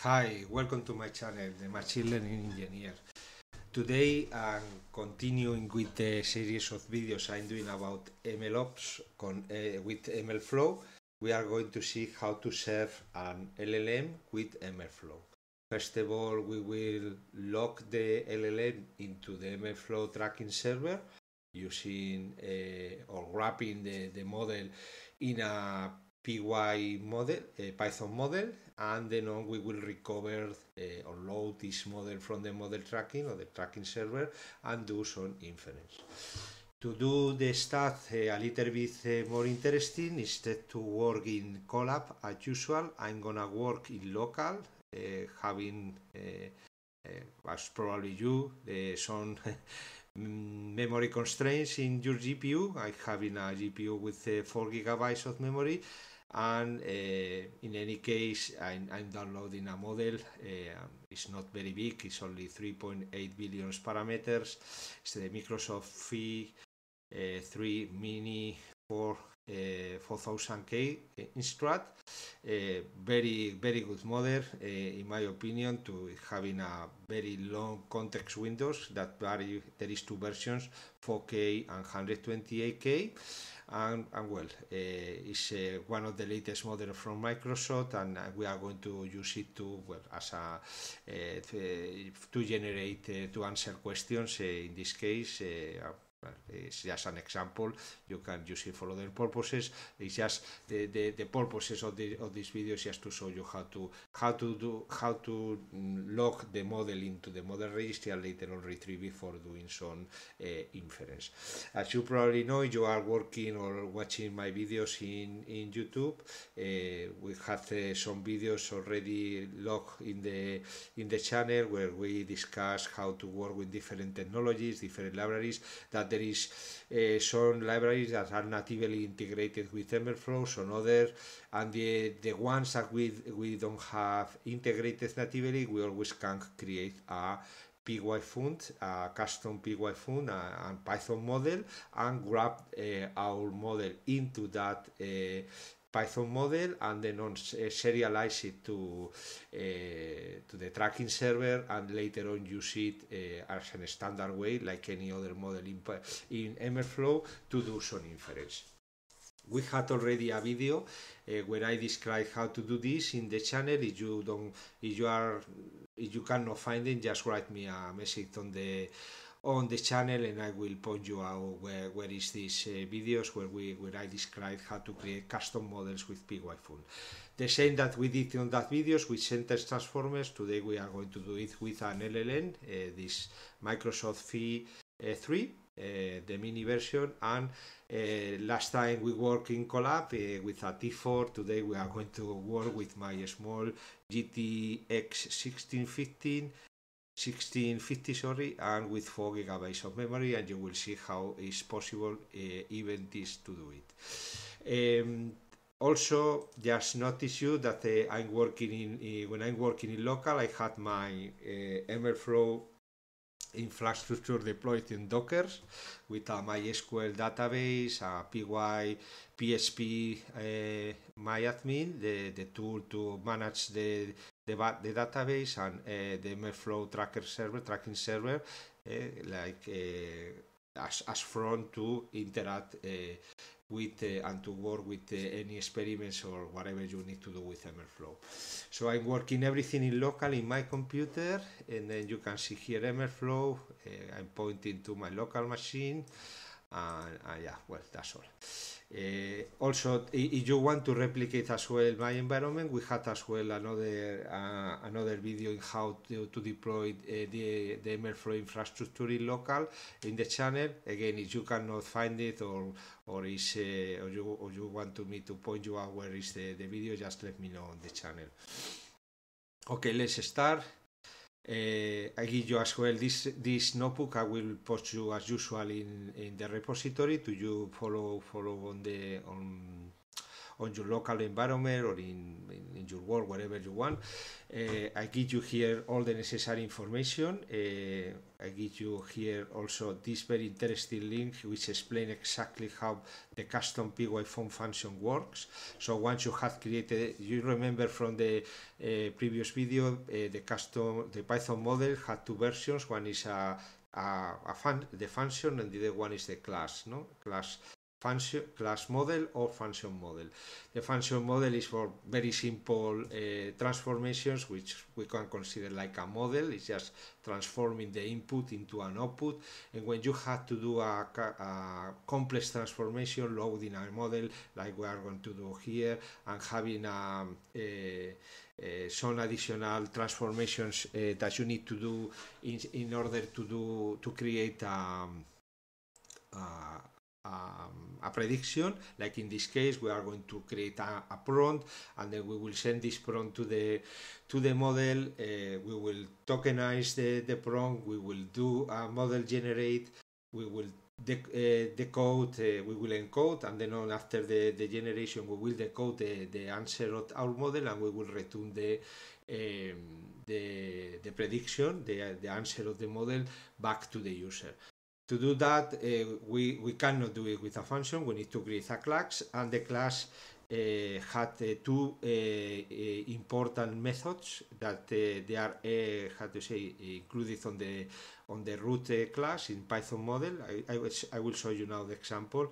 Hi, welcome to my channel, the Machine Learning Engineer. Today I'm continuing with the series of videos I'm doing about MLOps con, uh, with MLflow. We are going to see how to serve an LLM with MLflow. First of all, we will lock the LLM into the MLflow tracking server using uh, or wrapping the, the model in a PY model, a eh, Python model, and then on we will recover uh, or load this model from the model tracking or the tracking server and do some inference. To do the stuff uh, a little bit uh, more interesting, instead to work in Colab as usual, I'm gonna work in local, uh, having, uh, uh, as probably you, some mm, memory constraints in your GPU. I having a GPU with 4 gigabytes of memory and uh, in any case I'm, I'm downloading a model uh, it's not very big it's only 3.8 billion parameters it's the microsoft phi uh, eh, 3 mini 4 4000k instrat very very good model in my opinion to having a very long context windows that are there is two versions 4k and 128k and, and well, eh, it's eh, one of the latest models from Microsoft, and we are going to use it to well as a eh, to generate to answer questions in this case Eh, it's just an example. You can use it for other purposes. Eh, it's just the, the, the purposes of, the, of this video is just to show you how to how to do how to mm, log the model into the model registry and later on retrieve it for doing some uh, inference. As you probably know, you are working or watching my videos in in YouTube. Uh, we have uh, some videos already logged in the in the channel where we discuss how to work with different technologies, different libraries that there is uh, eh, some libraries that are natively integrated with TensorFlow, some others, and the, the ones that we, we don't have integrated natively, we always can create a PY a custom PY uh, and Python model, and grab uh, our model into that uh, Python model and then on eh, serialize it to eh, to the tracking server and later on use it eh, as a standard way like any other model in, in MLflow to do some inference. We had already a video uh, where I describe how to do this in the channel. If you don't, if you are, if you cannot find it, just write me a message on the on the channel and I will point you out where, where is these uh, videos where we where I describe how to create custom models with PyTorch. The same that we did on that videos with sentence transformers, today we are going to do it with an LLM, uh, this Microsoft Phi uh, 3, uh, the mini version, and uh, last time we worked in Colab uh, with a T4, today we are going to work with my small GTX 1615 1650 sorry and with 4 gigabytes of memory and you will see how it's possible uh, even this to do it um, also just notice you that uh, i'm working in uh, when i'm working in local i had my emerflow infrastructure deployed in docker with a mysql database a py psp myadmin the, the tool to manage the the, the database and uh, the MFlow tracker server, tracking server, uh, like eh, as, as front to interact with and to work with any experiments or whatever you need to do with MFlow. So I'm working everything in local in my computer, and then you can see here MFlow. I'm pointing to my local machine, and yeah, well, that's all. Uh, also, if you want to replicate as well my environment, we had as well another uh, another video in how to, to deploy uh, the, the MLflow infrastructure in local in the channel. Again, if you cannot find it or or is uh, or you or you want to me to point you out where is the, the video, just let me know on the channel. Okay, let's start. Uh, you as well, this, this notebook I will post you as usual in, in the repository to you follow follow on the on on your local environment or in, in, in your work, wherever you want. Uh, I give you here all the necessary information. Uh, I give you here also this very interesting link which explains exactly how the custom PY form function works. So once you have created, you remember from the uh, previous video, uh, the custom the Python model had two versions. One is a, a, a fun, the function and the other one is the class, no class function class model or function model. The function model is for very simple uh, transformations which we can consider like a model. It's just transforming the input into an output and when you have to do a, a complex transformation loading a model like we are going to do here and having a, um, a uh, uh, some additional transformations uh, that you need to do in, in order to do to create a um, uh, um, a prediction like in this case we are going to create a, a, prompt and then we will send this prompt to the to the model uh, we will tokenize the, the prompt we will do a model generate we will uh, decode uh, we will encode and then on after the, the generation we will decode the, the answer of our model and we will return the um, the, the prediction the, the answer of the model back to the user to do that, uh, we, we cannot do it with a function. We need to create a class, and the class uh, had uh, two uh, uh, important methods that uh, they are, how to say, included on the on the root class in Python model. I, I, I, will show you now the example.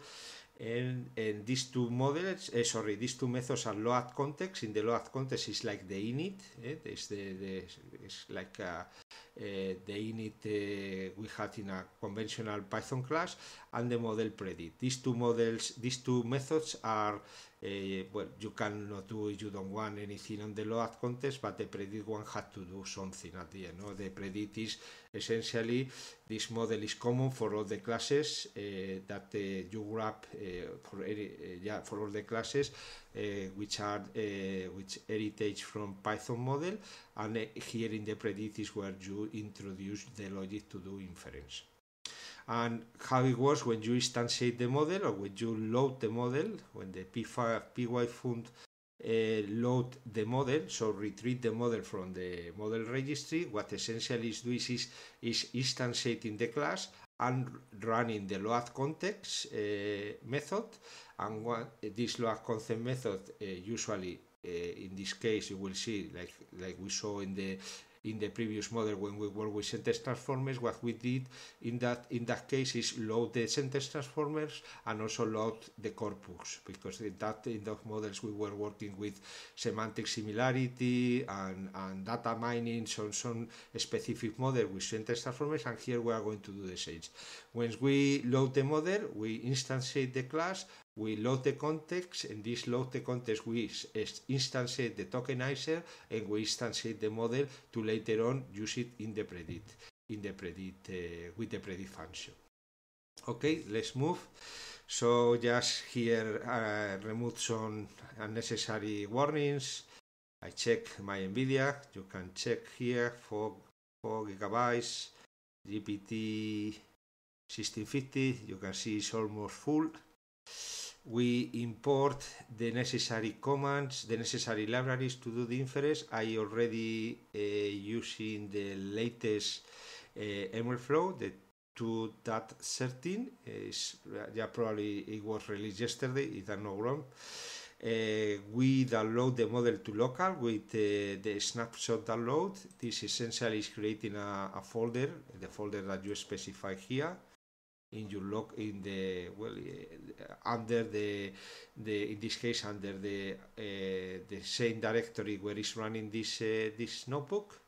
And, and these two models, sorry, these two methods are load context. In the load context, is like the init. Eh? It's the, the it's like a, Eh, the init eh, we had in a conventional Python class and the model predict. These two models, these two methods are uh, eh, well, you cannot do if you don't want anything on the load contest, but the predict one had to do something at the end. No? The predict is essentially this model is common for all the classes uh, that uh, you grab for, yeah, for all the classes which are which heritage from Python model, and here in the predict is where you introduce the logic to do inference and how it was when you instantiate the model or when you load the model, when the P5, PY fund uh, load the model, so retrieve the model from the model registry. What essentially is doing is, is instantiating the class and running the load context uh, method. And what, this load context method uh, usually, uh, in this case, you will see like like we saw in the in the previous model when we work with sentence transformers. What we did in that in that case is load the sentence transformers and also load the corpus because in that in those models we were working with semantic similarity and, and data mining So some specific model with sentence transformers and here we are going to do the same. Once we load the model, we instantiate the class We load the context, and this load the context we instantiate the tokenizer, and we instantiate the model to later on use it in the predict, in the predict uh, eh, with the predict function. Okay, let's move. So just here uh, remove some unnecessary warnings. I check my NVIDIA. You can check here for 4 gigabytes GPT 1650. You can see it's almost full. we import the necessary commands, the necessary libraries to do the inference. I already uh, using the latest uh, MLflow, the 2.13. Is uh, yeah, probably it was released yesterday, if I'm not wrong. Uh, we download the model to local with uh, the snapshot download. This essentially is creating a, a folder, the folder that you specify here in your log in the well eh, under the the in this case under the eh, the same directory where is running this eh, this notebook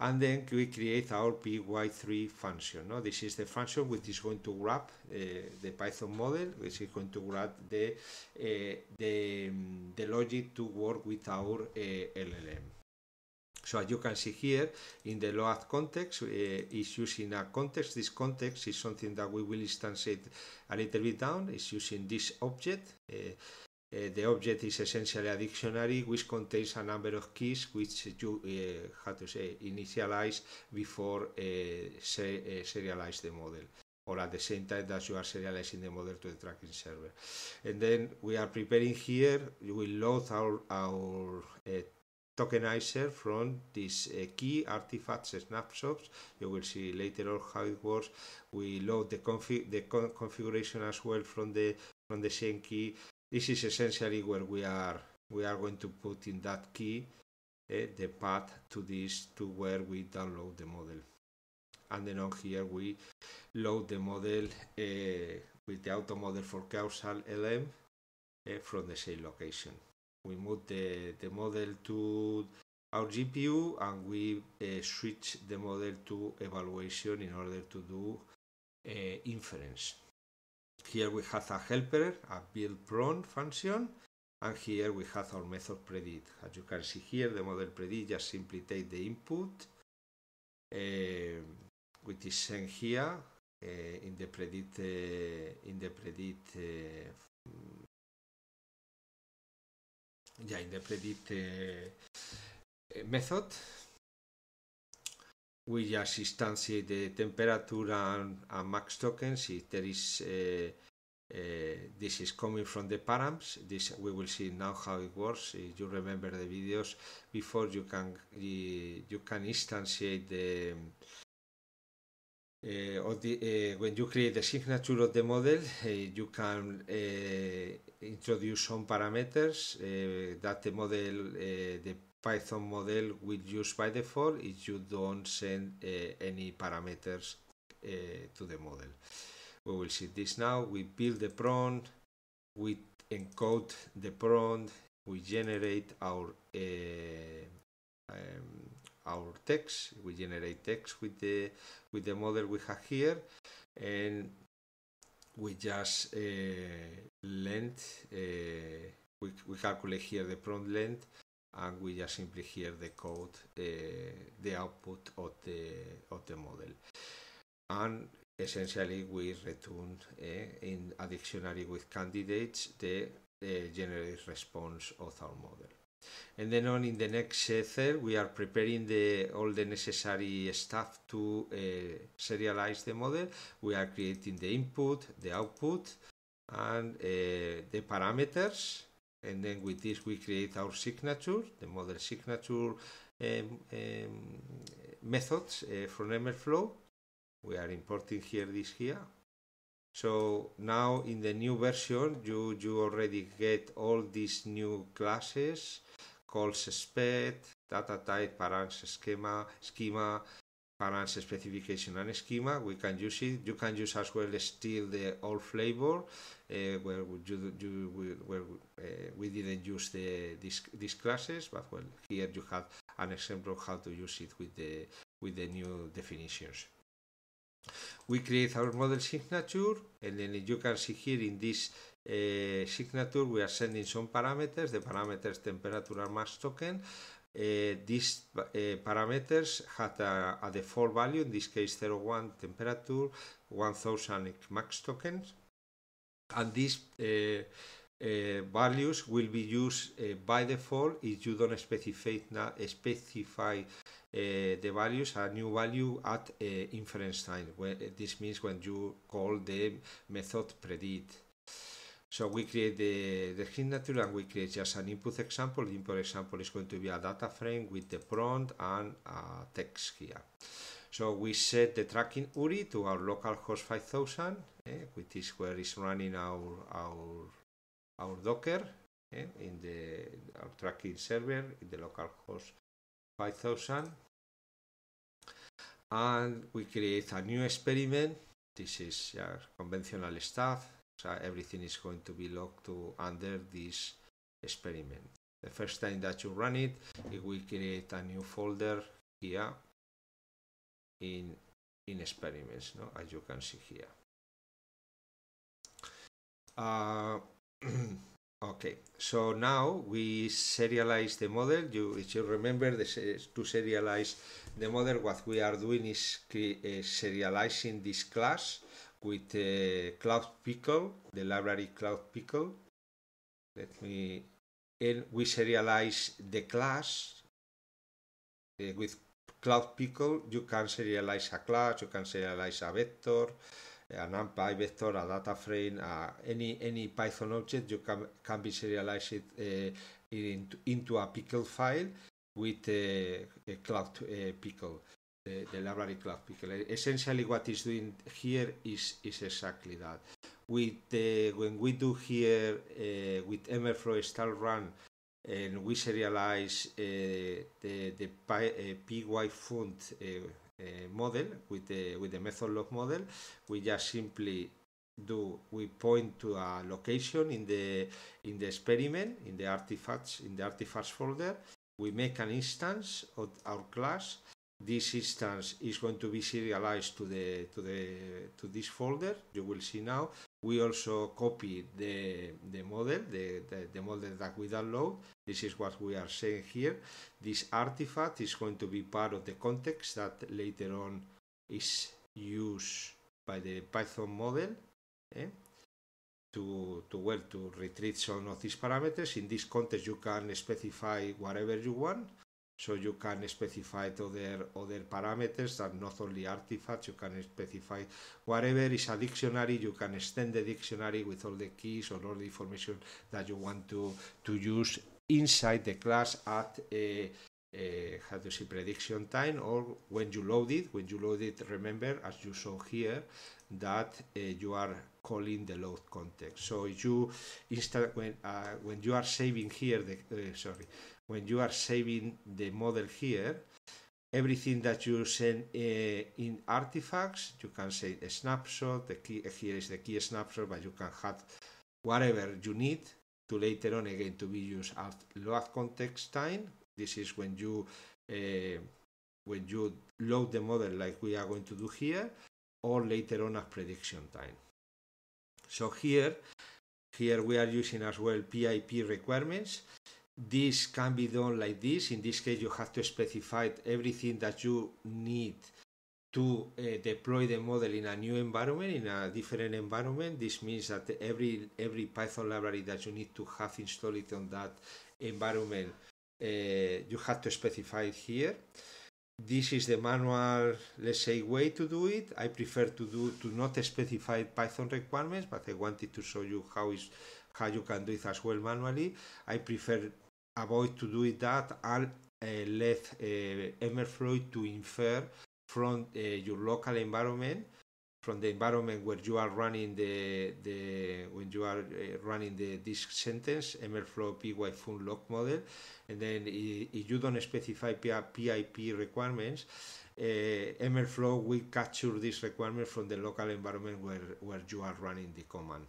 and then we create our py3 function no this is the function which is going to wrap uh, the python model which is going to grab the uh, the, um, the logic to work with our uh, llm so as you can see here in the load context uh, is using a context. This context is something that we will instantiate a little bit down. It's using this object. Uh, uh, the object is essentially a dictionary which contains a number of keys which you uh, how to say initialize before uh, say, uh, serialize the model or at the same time that you are serializing the model to the tracking server. And then we are preparing here, we will load our, our uh, tokenizer from this uh, key artifacts snapshots you will see later on how it works we load the config the con configuration as well from the from the same key this is essentially where we are we are going to put in that key uh, the path to this to where we download the model and then on here we load the model uh, with the auto model for causal LM uh, from the same location we move the, the model to our GPU and we uh, switch the model to evaluation in order to do uh, inference. Here we have a helper, a build prone function, and here we have our method predict. As you can see here, the model predict just simply take the input, uh, which is sent here uh, in the predict uh, in the predict uh, yeah, in the predict eh, method, we just instantiate the temperature and, and max tokens. If there is eh, eh, this is coming from the params, this we will see now how it works. If you remember the videos before, you can you can instantiate the uh, the, uh, when you create the signature of the model, uh, you can introduce some parameters uh, that the model, uh, the Python model will use by default if you don't send uh, any parameters to the model. We will see this now. We build the prompt, we encode the prompt, we generate our um, our text. We generate text with the with the model we have here, and we just uh, length. Eh, we, we calculate here the prompt length and we just simply here the code, eh, the output of the, of the model. And essentially we return eh, in a dictionary with candidates the generated response of our model. And then on in the next set, we are preparing the, all the necessary stuff to uh, serialize the model. We are creating the input, the output, and uh, the parameters and then with this we create our signature, the model signature um, um, methods uh, from MLflow. We are importing here this here. So now in the new version, you, you already get all these new classes called spec data type, parameter schema, schema, Parent specification and schema we can use it you can use as well still the old flavor uh, where you, you where uh, we didn't use the these, these classes but well here you have an example of how to use it with the with the new definitions we create our model signature and then you can see here in this uh, signature we are sending some parameters the parameters temperature and mass token Eh, these eh, parameters had a, a, default value, in this case 01 temperature, 1000 max tokens, and these uh, values will be used uh, by default if you don't specify, specify uh, the values a new value at inference time. this means when you call the method predict. So we create the, the signature and we create just an input example. The input example is going to be a data frame with the prompt and text here. So we set the tracking URI to our local host 5000, eh, which is where is running our, our, our Docker eh, in the our tracking server in the local host 5000. And we create a new experiment. This is uh, conventional stuff so everything is going to be locked to under this experiment. The first time that you run it, it will create a new folder here in in experiments, no? as you can see here. Uh, okay, so now we serialize the model. You, if you remember, to serialize the model, what we are doing is uh, serializing this class with uh, Cloud Pickle, the library Cloud Pickle. Let me, and we serialize the class uh, with Cloud Pickle. You can serialize a class, you can serialize a vector, an NumPy vector, a data frame, uh, any any Python object you can can be serialized uh, into a pickle file with uh, a Cloud uh, Pickle the, the library cloud pickle. Essentially, what is doing here is, is exactly that. With the, uh, when we do here uh, with MFlow start run and we serialize uh, the, the Py, uh, uh, uh, model with the, with the method log model, we just simply do we point to a location in the in the experiment in the artifacts in the artifacts folder we make an instance of our class this instance is going to be serialized to the to the to this folder you will see now we also copy the the model the, the, the model that we download this is what we are saying here this artifact is going to be part of the context that later on is used by the python model eh? to, to well, to retrieve some of these parameters in this context you can specify whatever you want so you can specify other, other parameters and not only artifacts, you can specify whatever is a dictionary, you can extend the dictionary with all the keys or all the information that you want to, to use inside the class at a, a, how to say prediction time or when you load it. When you load it, remember as you saw here that uh, you are calling the load context. So you instead when uh, when you are saving here the uh, sorry when you are saving the model here, everything that you send uh, in artifacts, you can say a snapshot, the key, eh, here is the key snapshot, but you can have whatever you need to later on again to be used at load context time. This is when you uh, when you load the model like we are going to do here, or later on at prediction time. So here, here we are using as well PIP requirements this can be done like this. In this case, you have to specify everything that you need to uh, deploy the model in a new environment, in a different environment. This means that every every Python library that you need to have installed on that environment, uh, you have to specify it here. This is the manual, let's say, way to do it. I prefer to do to not specify Python requirements, but I wanted to show you how is how you can do it as well manually. I prefer avoid to do that and eh, let eh, Emerflow to infer from eh, your local environment from the environment where you are running the, the when you are uh, running the disk sentence Emerflow py fun lock model and then if you don't specify PIP requirements uh, will capture this requirement from the local environment where, where you are running the command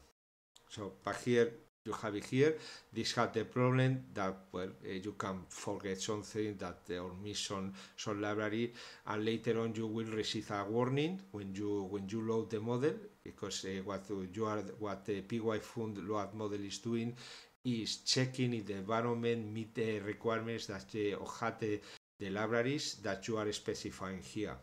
so back here you have it here. This has the problem that well eh, you can forget something that uh, or miss some, some library, and later on you will receive a warning when you when you load the model because uh, what you are what the py fund load model is doing is checking if the environment meet the requirements that uh, or had the, the libraries that you are specifying here.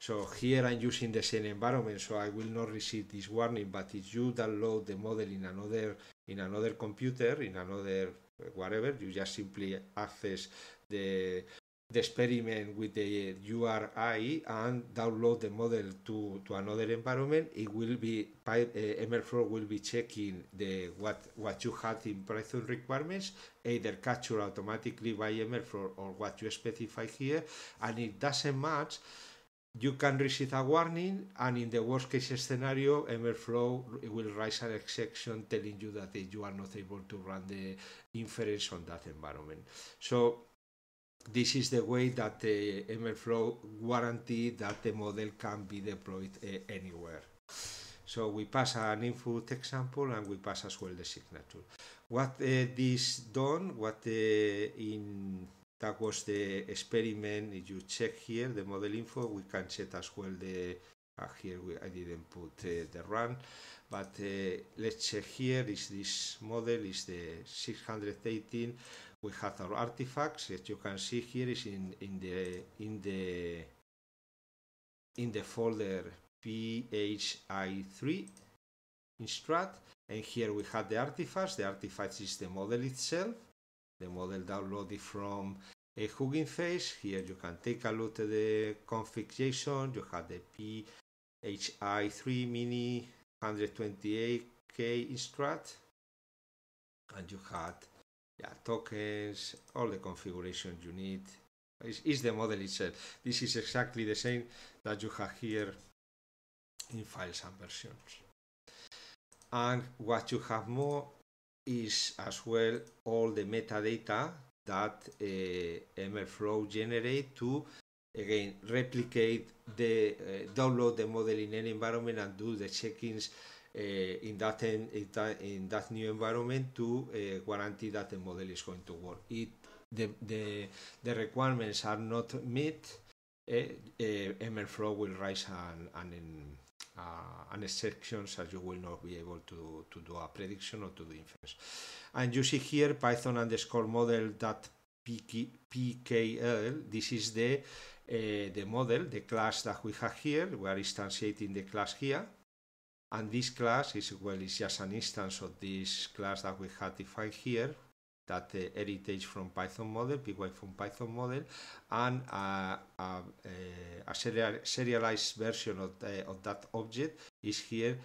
So here I'm using the same environment, so I will not receive this warning, but if you download the model in another in another computer, in another eh, whatever, you just simply access the the experiment with the URI and download the model to, to another environment, it will be uh, eh, ML4 will be checking the what what you had in Python requirements, either captured automatically by ML4 or what you specify here, and it doesn't match. You can receive a warning, and in the worst case scenario, MLflow will raise an exception telling you that you are not able to run the inference on that environment. So this is the way that the uh, MLflow guarantee that the model can be deployed uh, anywhere. So we pass an input example and we pass as well the signature. What uh, this done, what uh, in that was the experiment. If you check here the model info, we can check as well the uh, here we, I didn't put uh, the run, but uh, let's check here. Is this model is the 618? We have our artifacts. As you can see here, is in in the in the in the folder PHI3 instruct, and here we have the artifacts. The artifacts is the model itself the model downloaded from a uh, Hugging Face. Here you can take a look at the configuration. You have the PHI3 Mini 128K instruct, and you had yeah, tokens, all the configuration you need. It's, it's the model itself. This is exactly the same that you have here in files and versions. And what you have more is as well all the metadata that uh, MLflow generate to again replicate the uh, download the model in any environment and do the check-ins uh, in that in that, in that new environment to uh, guarantee that the model is going to work. It the the, the requirements are not met. Uh, uh MLflow will raise an, an an exceptions as you will not be able to, to do a prediction or to do inference. And you see here Python underscore model dot pkl. This is the uh, the model, the class that we have here. We are instantiating the class here. And this class is, well, it's just an instance of this class that we have defined here, that heritage from Python model, PY from Python model, and a, a, eh, a serialized version of, eh, of that object is here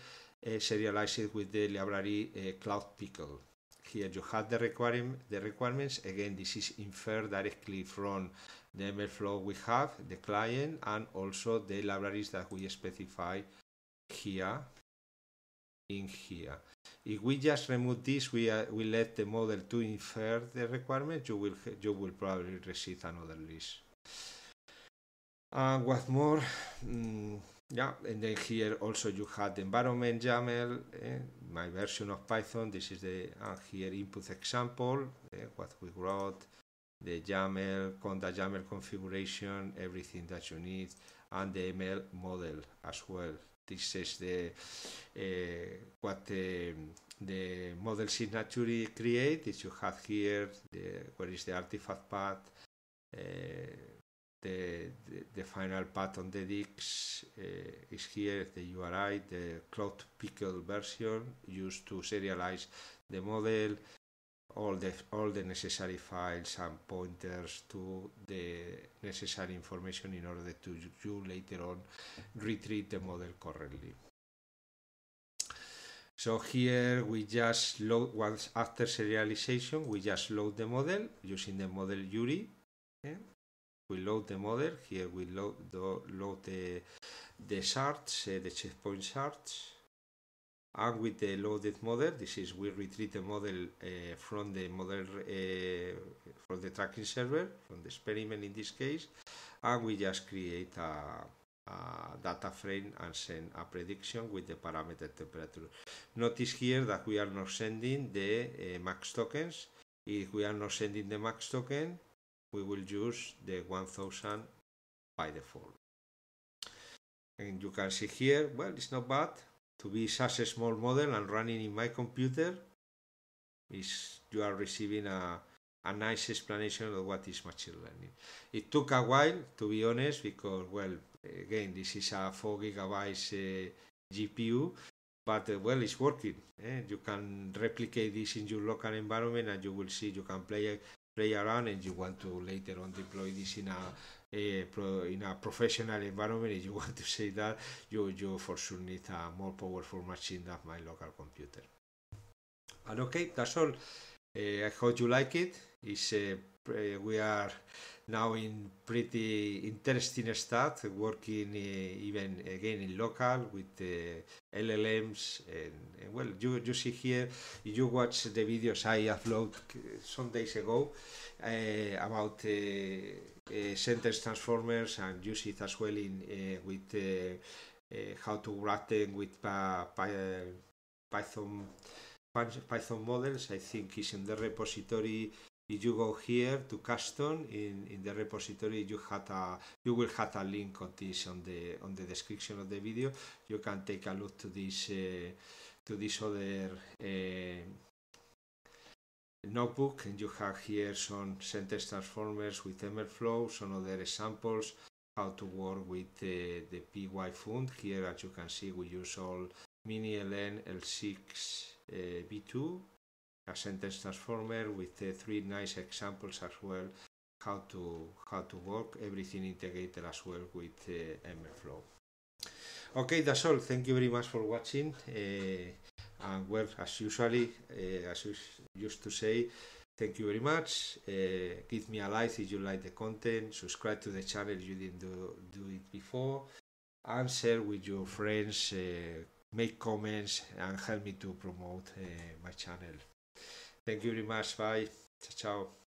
eh, serialized with the library Cloud Pickle here you have the requirement the requirements again this is inferred directly from the ML flow we have the client and also the libraries that we specify here in here. If we just remove this, we, uh, we let the model to infer the requirement, you will, you will probably receive another list. And what more, mm, yeah, and then here also you have the environment YAML, eh? my version of Python, this is the, and here input example, eh? what we wrote, the YAML, conda YAML configuration, everything that you need, and the ML model as well. taxes de eh, what de model signature create if you have here the, where is the artifact path eh, the, the, the, final path on the dix eh, is here the URI the cloud pickle version used to serialize the model all the all the necessary files and pointers to the necessary information in order to you later on retrieve the model correctly. So here we just load once after serialization we just load the model using the model URI. Okay? Eh? We load the model here we load the, load the the charts uh, the checkpoint charts and with the loaded model, this is we retrieve the model uh, from the model uh, from the tracking server, from the experiment in this case, and we just create a, a data frame and send a prediction with the parameter temperature. Notice here that we are not sending the uh, max tokens. If we are not sending the max token, we will use the 1000 by default. And you can see here, well, it's not bad to be such a small model and running in my computer is you are receiving a, a nice explanation of what is machine learning. It took a while, to be honest, because, well, again, this is a 4 gigabytes uh, GPU, but uh, well, it's working. Eh? You can replicate this in your local environment and you will see you can play, play around and you want to later on deploy this in a uh, pro, in a professional environment, if you want to say that, you, you for sure need a more powerful machine than my local computer. And okay, that's all. Uh, I hope you like it. It's, uh, we are now in pretty interesting stuff, working even again in local with the LLMs. And, and, well, you, you see here, you watch the videos I upload some days ago about sentence eh, transformers and use it as well in eh, with eh, how to write them with uh, uh, Python Python models. I think is in the repository. If you go here to custom in, in the repository, you had a you will have a link on this on the on the description of the video. You can take a look to this to this other notebook and you have here some sentence transformers with MLflow, some other examples how to work with the, the PY font. Here as you can see we use all mini LN L6 uh, B2, a sentence transformer with uh, three nice examples as well how to how to work everything integrated as well with uh, MLflow. Okay, that's all. Thank you very much for watching. Uh, and well, as usually, uh, as you used to say, thank you very much. Uh, give me a like if you like the content. Subscribe to the channel if you didn't do, do it before. And share with your friends. Uh, make comments and help me to promote my channel. Thank you very much. Bye. Ciao, ciao.